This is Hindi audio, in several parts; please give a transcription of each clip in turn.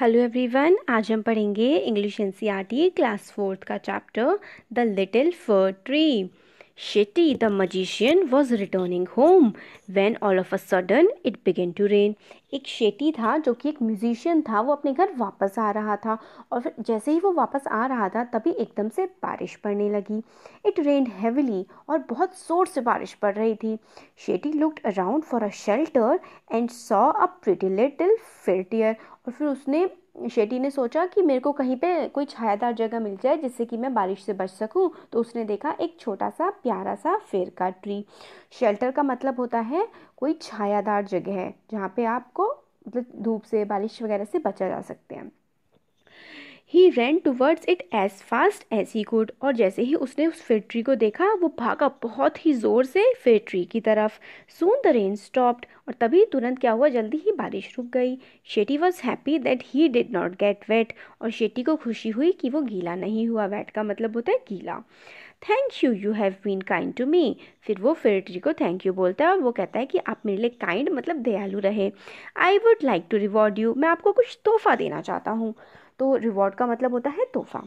हेलो एवरीवन आज हम पढ़ेंगे इंग्लिश एन क्लास फोर्थ का chapter the little fir tree Shetty the magician was returning home when all of a sudden it began to rain. एक शेटी था जो कि एक म्यूजिशियन था वो अपने घर वापस आ रहा था और फिर जैसे ही वो वापस आ रहा था तभी एकदम से बारिश पड़ने लगी इट रेंड हैविली और बहुत ज़ोर से बारिश पड़ रही थी Shetty looked around for a shelter and saw a pretty little fir tree और फिर उसने शेटी ने सोचा कि मेरे को कहीं पे कोई छायादार जगह मिल जाए जिससे कि मैं बारिश से बच सकूं तो उसने देखा एक छोटा सा प्यारा सा फेर का ट्री शेल्टर का मतलब होता है कोई छायादार जगह है जहाँ पे आपको मतलब धूप से बारिश वगैरह से बचा जा सकते हैं he to towards it as fast as he could और जैसे ही उसने उस फिर ट्री को देखा वो भागा बहुत ही ज़ोर से फिर ट्री की तरफ सून द रेन स्टॉप्ड और तभी तुरंत क्या हुआ जल्दी ही बारिश रुक गई Shetty was happy that he did not get wet और शेटी को खुशी हुई कि वो गीला नहीं हुआ वेट का मतलब होता है गीला thank you you have been kind to me फिर वो फिर ट्री को थैंक यू बोलता है और वो कहता है कि आप मेरे लिए काइंड मतलब दयालु रहे I would like to reward you मैं आपको कुछ तोहफा देना चाहता हूँ तो रिवॉर्ड का मतलब होता है तोहफा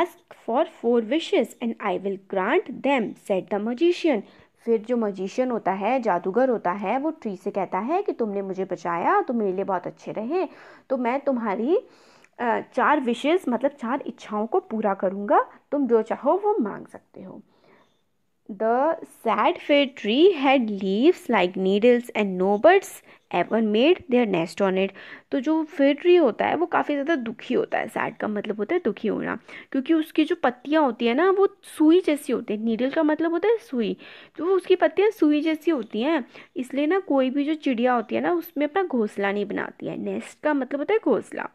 ask for four wishes and I will grant them said the magician फिर जो मजिशियन होता है जादूगर होता है वो ट्री से कहता है कि तुमने मुझे बचाया तो मेरे लिए बहुत अच्छे रहे तो मैं तुम्हारी चार विशेज़ मतलब चार इच्छाओं को पूरा करूँगा तुम जो चाहो वो मांग सकते हो The sad fir tree had leaves like needles and no birds ever made their nest on it. तो जो फिर ट्री होता है वो काफ़ी ज़्यादा दुखी होता है सैड का मतलब होता है दुखी होना क्योंकि उसकी जो पत्तियाँ होती हैं ना वो सुई जैसी होती है नीडल का मतलब होता है सुई तो उसकी पत्तियाँ सुई जैसी होती हैं इसलिए ना कोई भी जो चिड़िया होती है ना उसमें अपना घोंसला नहीं बनाती है नेस्ट का मतलब होता है घोंसला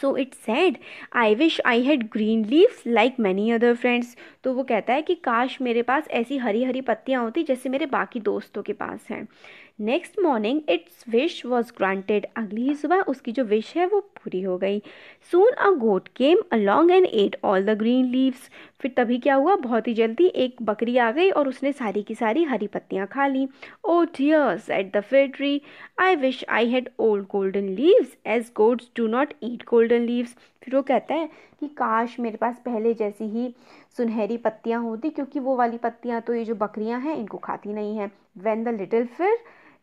so it said I wish I had green leaves like many other friends तो वो कहता है कि काश मेरे पास ऐसी हरी हरी पत्तियाँ होती जैसे मेरे बाकी दोस्तों के पास हैं next morning its wish was granted अगली ही सुबह उसकी जो विश है वो पूरी हो गई soon a goat came along and ate all the green leaves फिर तभी क्या हुआ बहुत ही जल्दी एक बकरी आ गई और उसने सारी की सारी हरी पत्तियाँ खा ली oh dear said the fir tree I wish I had old golden leaves as goats do not eat golden leaves फिर वो कहता है कि काश मेरे पास पहले जैसी ही सुनहरी पत्तियाँ होती क्योंकि वो वाली पत्तियाँ तो ये जो बकरियाँ हैं इनको खाती नहीं हैं when the little fir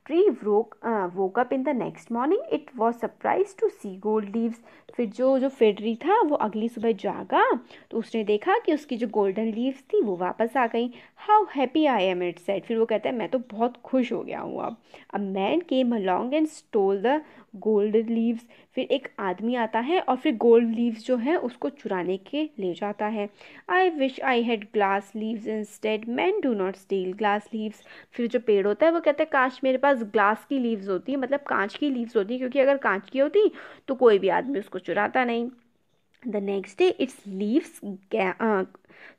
tree woke woke up in the next morning it was surprise to see gold leaves फिर जो जो फेडरी था वो अगली सुबह जागा तो उसने देखा कि उसकी जो गोल्डन लीव्स थी वो वापस आ गई how happy I am it said फिर वो कहता है मैं तो बहुत खुश हो गया हूँ अब a man came along and stole the gold leaves फिर एक आदमी आता है और फिर गोल्ड लीव्स जो है उसको चुराने के ले जाता है I wish I had glass leaves said man do not steal glass leaves फिर जो पेड़ होता है वो कहता है काश मेरे पास ग्लास की लीव्स होती हैं मतलब कांच की लीव्स होती क्योंकि अगर कांच की होती तो कोई भी आदमी उसको चुराता नहीं the next day its leaves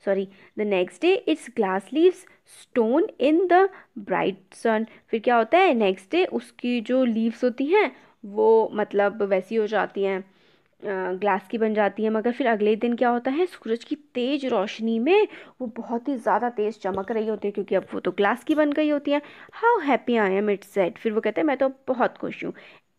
sorry the next day its glass leaves shone in the bright sun फिर क्या होता है नेक्स्ट डे उसकी जो लीव्स होती हैं वो मतलब वैसी हो जाती हैं ग्लास की बन जाती है मगर फिर अगले दिन क्या होता है सूरज की तेज़ रोशनी में वो बहुत ही ज़्यादा तेज़ चमक रही होती है क्योंकि अब वो तो ग्लास की बन गई होती हैं how happy I am its said फिर वो कहते हैं मैं तो बहुत खुश हूँ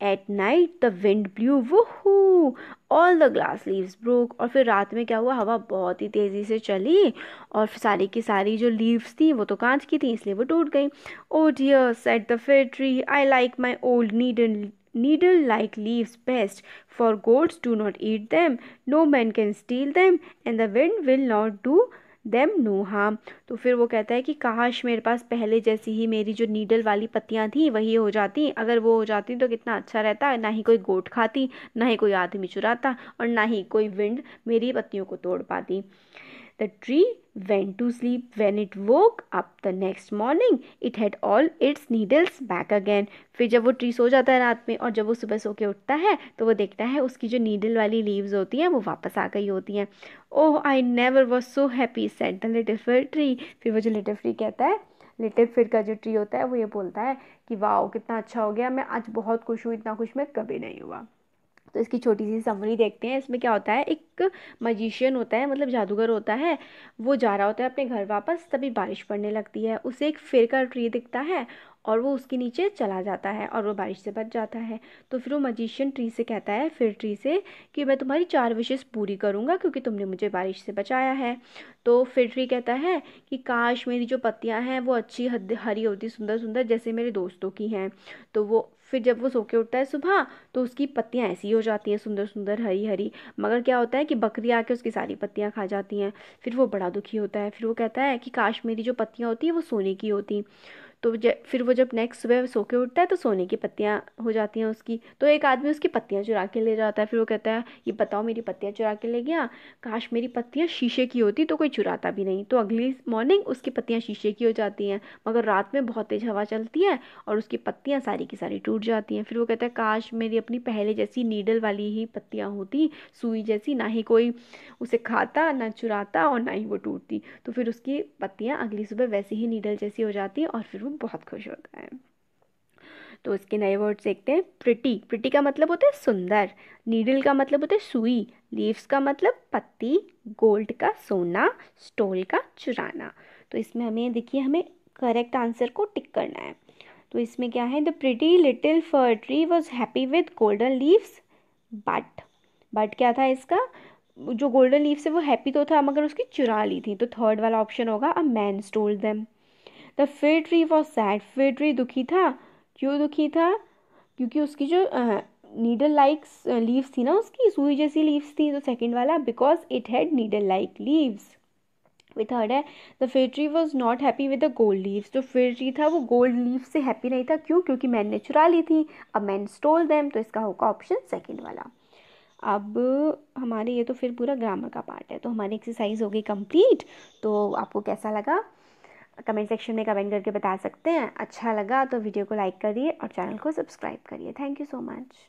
at night the wind blew वो हू all the glass leaves broke और फिर रात में क्या हुआ हवा बहुत ही तेज़ी से चली और फिर सारी की सारी जो लीव्स थी वो तो कांच की थी इसलिए वो टूट गई oh dear said the fir tree I like my old need needle like leaves best, for goats do not eat them, no man can steal them, and the wind will not do them no harm तो फिर वो कहता है कि काश मेरे पास पहले जैसी ही मेरी जो नीडल वाली पत्तियाँ थी वही हो जाती अगर वो हो जाती तो कितना अच्छा रहता ना ही कोई गोट खाती ना ही कोई आदमी चुराता और ना ही कोई विंड मेरी पत्तियों को तोड़ पाती the tree went to sleep when it woke up the next morning it had all its needles back again फिर जब वो ट्री सो जाता है रात में और जब वो सुबह सो के उठता है तो वो देखता है उसकी जो नीडल वाली लीव्स होती हैं वो वापस आ गई होती हैं oh I never was so happy said the little fir tree फिर वो जो लिटिल फ्री कहता है लिटिल फिर का जो ट्री होता है वो ये बोलता है कि वाह कितना अच्छा हो गया मैं आज बहुत खुश हूँ इतना खुश मैं कभी नहीं हुआ तो इसकी छोटी सी समरी देखते हैं इसमें क्या होता है एक मजिशियन होता है मतलब जादूगर होता है वो जा रहा होता है अपने घर वापस तभी बारिश पड़ने लगती है उसे एक फिर का ट्री दिखता है और वो उसके नीचे चला जाता है और वो बारिश से बच जाता है तो फिर वो मजिशियन ट्री से कहता है फिर ट्री से कि मैं तुम्हारी चार विशेष पूरी करूँगा क्योंकि तुमने मुझे बारिश से बचाया है तो फिर ट्री कहता है कि काश मेरी जो पत्तियाँ हैं वो अच्छी हरी होती सुंदर सुंदर जैसे मेरे दोस्तों की हैं तो वो फिर जब वो सो के उठता है सुबह तो उसकी पत्तियाँ ऐसी हो जाती हैं सुंदर सुंदर हरी हरी मगर क्या होता है कि बकरी आके उसकी सारी पत्तियाँ खा जाती हैं फिर वो बड़ा दुखी होता है फिर वो कहता है कि काश मेरी जो पत्तियाँ होती हैं वो सोने की होती तो फिर वो जब नेक्स्ट सुबह सो के उठता है तो सोने की पत्तियाँ हो जाती हैं उसकी तो एक आदमी उसकी पत्तियाँ चुरा के ले जाता है फिर वो कहता है ये बताओ मेरी पत्तियाँ चुरा के ले गया काश मेरी पत्तियाँ शीशे की होती तो कोई चुराता भी नहीं तो अगली मॉर्निंग उसकी पत्तियाँ शीशे की हो जाती हैं मगर रात में बहुत तेज़ हवा चलती है और उसकी पत्तियाँ सारी की सारी टूट जाती हैं फिर वो कहता है काश मेरी अपनी पहले जैसी नीडल वाली ही पत्तियाँ होती सुई जैसी ना ही कोई उसे खाता ना चुराता और ना ही वो टूटती तो फिर उसकी पत्तियाँ अगली सुबह वैसी ही नीडल जैसी हो जाती और फिर वो बहुत खुश होता है तो उसके नए वर्ड्स देखते हैं प्रिटी प्रिटी का मतलब होता है सुंदर नीडल का मतलब होता है सुई लीव्स का मतलब पत्ती गोल्ड का सोना स्टोल का चुराना तो इसमें हमें देखिए हमें करेक्ट आंसर को टिक करना है तो इसमें क्या है the pretty little fir tree was happy with golden leaves but but क्या था इसका जो गोल्डन लीव्स है वो हैप्पी तो था मगर उसकी चुरा ली थी तो थर्ड वाला ऑप्शन होगा a man stole them the fir tree was sad fir tree दुखी था क्यों दुखी था क्योंकि उसकी जो नीडल लाइक लीव्स थी ना उसकी सुई जैसी लीव्स थी तो सेकेंड वाला because it had needle like leaves with third है the fir tree was not happy with the gold leaves जो फिर ट्री था वो गोल्ड लीव से हैप्पी नहीं था क्यों क्योंकि मैन ने चुरा ली थी अब मैन स्टोल दैम तो इसका होगा ऑप्शन सेकेंड वाला अब हमारे ये तो फिर पूरा ग्रामर का पार्ट है तो हमारी एक्सरसाइज हो गई कंप्लीट तो आपको कैसा लगा कमेंट सेक्शन में कमेंट करके बता सकते हैं अच्छा लगा तो वीडियो को लाइक करिए और चैनल को सब्सक्राइब करिए थैंक यू सो मच